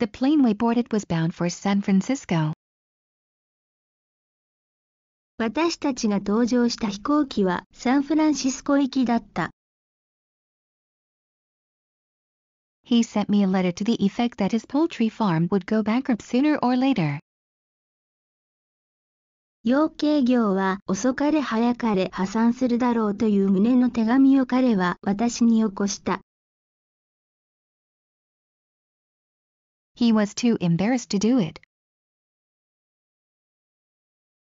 The plane we boarded was bound for San Francisco. 私たちが搭乗した飛行機はサンフランシスコ行きだった。He sent me a letter to the effect that his poultry farm would go bankrupt sooner or later. 養鶏業は遅かれ早かれ破産するだろうという旨の手紙を彼は私によこした。He was too embarrassed to do it.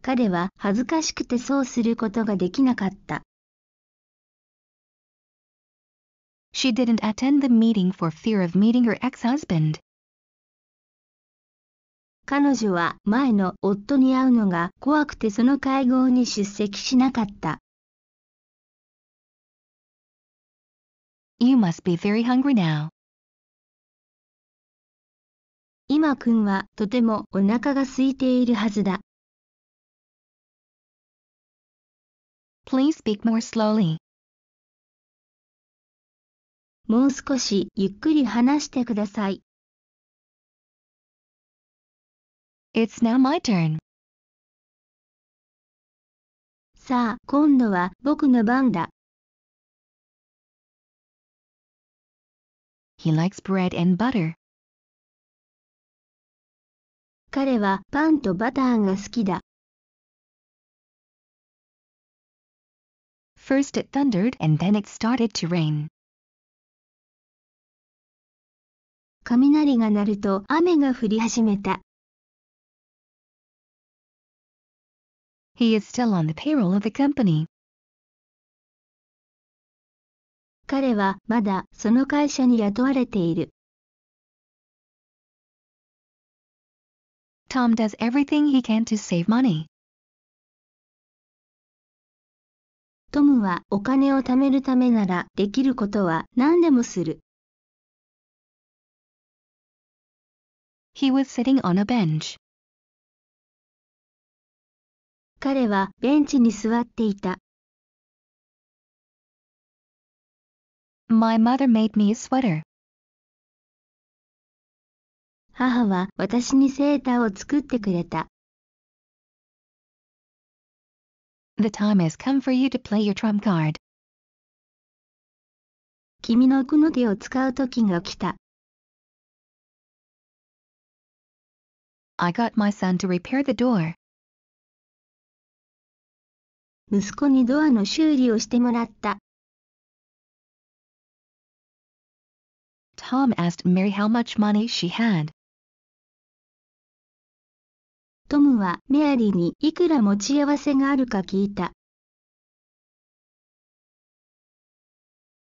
彼は恥ずかしくてそうすることができなかった。She didn't attend the meeting for fear of meeting her ex-husband. 彼女は前の夫に会うのが怖くてその会合に出席しなかった。You must be very hungry now. 今くんはとてもお腹が空いているはずだ。Please speak more slowly. もう少しゆっくり話してください。It's now my turn. さあ、今度は僕の番だ。He likes bread and butter. 彼はパンとバターが好きだ。First it thundered and then it started to rain. 雷が鳴ると雨が降り始めた。He is still on the payroll of the company. 彼はまだその会社に雇われている。Tom does everything he can to save money. トムはお金を貯めるためならできることは何でもする。He was sitting on a bench. 彼はベンチに座っていた。My mother made me a sweater. 母は私にセーターを作ってくれた。The time has come for you to play your trump card. 君の奥の手を使う時が来た。I got my son to repair the door. 息子にドアの修理をしてもらった。Tom asked Mary how much money she had. トムはメアリーにいくら持ち合わせがあるか聞いた。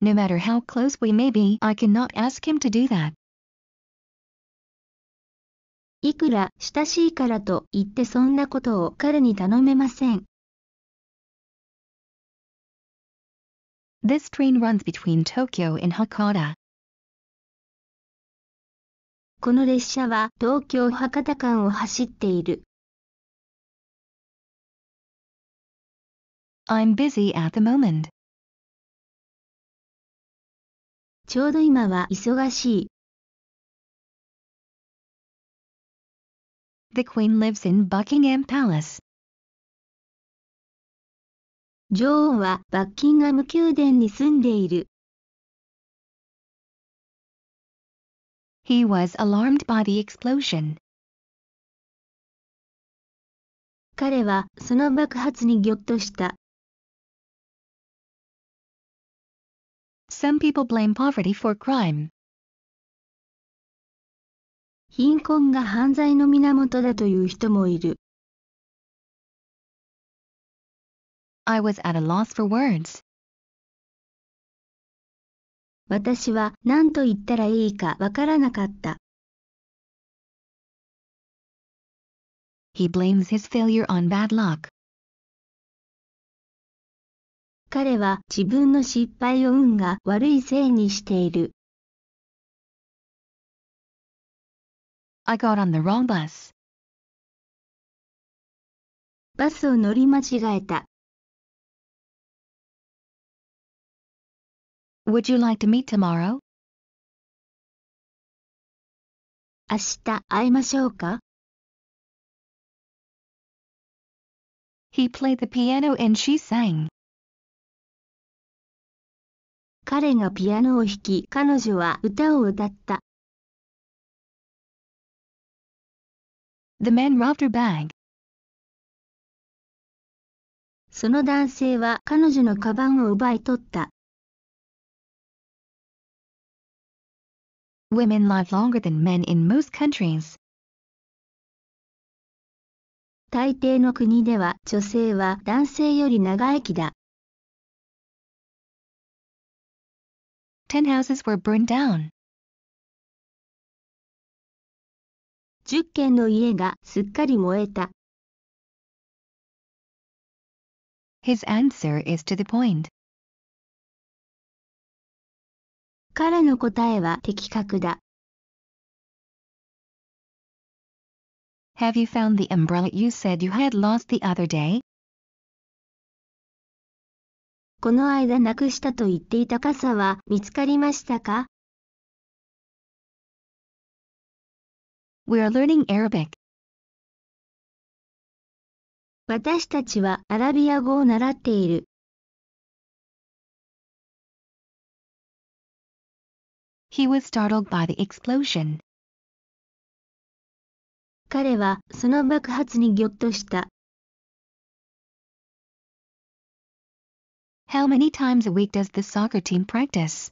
No matter how close we may be, I cannot ask him to do that. いくら親しいからと言ってそんなことを彼に頼めません。This train runs between Tokyo and Hakata. この列車は東京博多間を走っている。I'm busy at the moment. ちょうど今は忙しい。The Queen lives in Buckingham Palace. 女王はバッキンガム宮殿に住んでいる。He was alarmed by the explosion. 彼はその爆発にぎょっとした。Some people blame poverty for crime. 貧困が犯罪の源だという人もいる。I was at a loss for words. 私は何と言ったらいいかわからなかった。He blames his failure on bad luck. 彼は自分の失敗を運が悪いせいにしている。I got on the wrong bus. バスを乗り間違えた。Would you like to meet tomorrow? 明日会いましょうか He played the piano and she sang. 彼がピアノを弾き、彼女は歌を歌った。The man robbed her bag. その男性は彼女のカバンを奪い取った。Women live longer than men in most countries. 大抵の国では女性は男性より長生きだ。10 houses were burned down. His answer is to the point. Have you found the umbrella you said you had lost the other day? この間なくしたと言っていた傘は見つかりましたか We are learning Arabic. 私たちはアラビア語を習っている。He was startled by the explosion. 彼はその爆発にぎょっとした。How many times a week does the soccer team practice?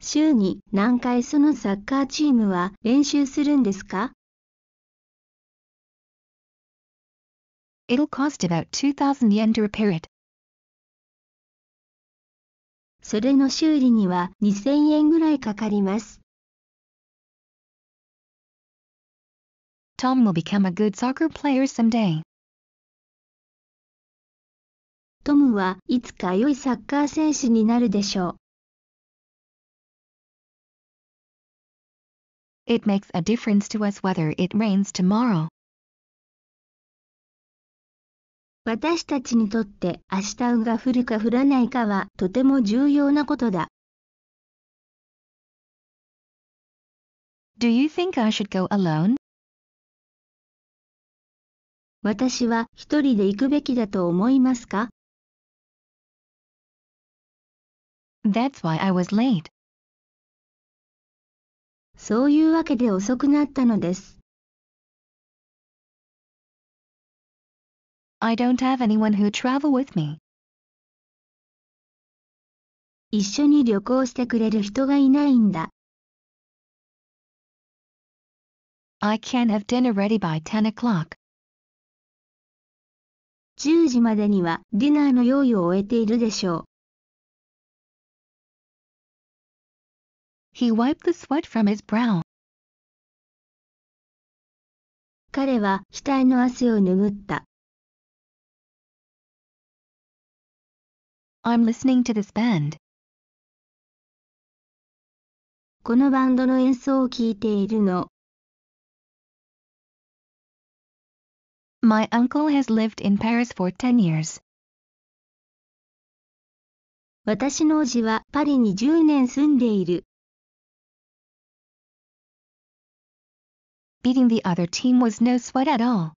週に何回そのサッカーチームは練習するんですか It'll cost about 2,000 yen to repair it. それの修理には2000円ぐらいかかります。Tom will become a good soccer player someday. トムはいつか良いサッカー選手になるでしょう。It makes a difference to us whether it rains tomorrow. 私たちにとって明日雨が降るか降らないかはとても重要なことだ。Do you think I should go alone? 私は一人で行くべきだと思いますか That's why I was late. そういうわけで遅くなったのです。I don't have anyone who travel with me. 一緒に旅行してくれる人がいないんだ。I have dinner ready by 10 o'clock. 10時までにはディナーの用意を終えているでしょう。He wiped the sweat from his brow. 彼は額の汗を拭った。I'm listening to this band. このバンドの演奏を聴いているの。My uncle has lived in Paris for 10 years. 私のおじはパリに10年住んでいる。beating the other team was no sweat at all.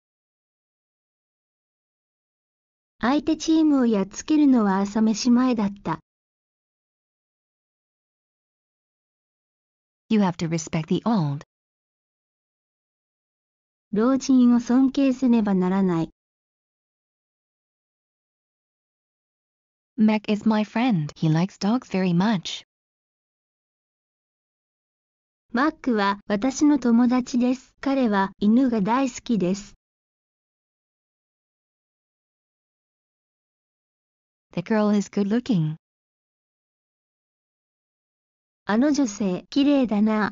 相手チームをやっつけるのは朝飯前だった。You have to respect the old. 老人を尊敬せねばならない。Mac is my friend. He likes dogs very much. マックは私の友達です。彼は犬が大好きです。The girl is good looking. あの女性、綺麗だな。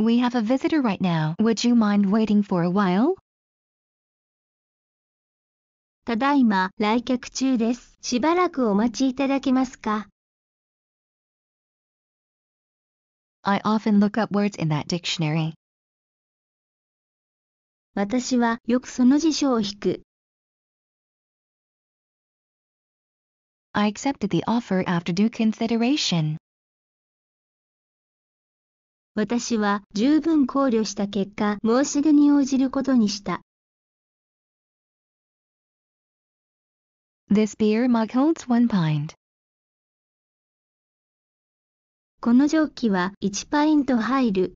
We have a visitor right now. Would you mind waiting for a while? ただいま、来客中です。しばらくお待ちいただけますか I often look up words in that dictionary. 私はよくその辞書を引く。I accepted the offer after due consideration. 私は十分考慮した結果、申し出に応じることにした。This beer mug holds one pint. この蒸気は1パイント入る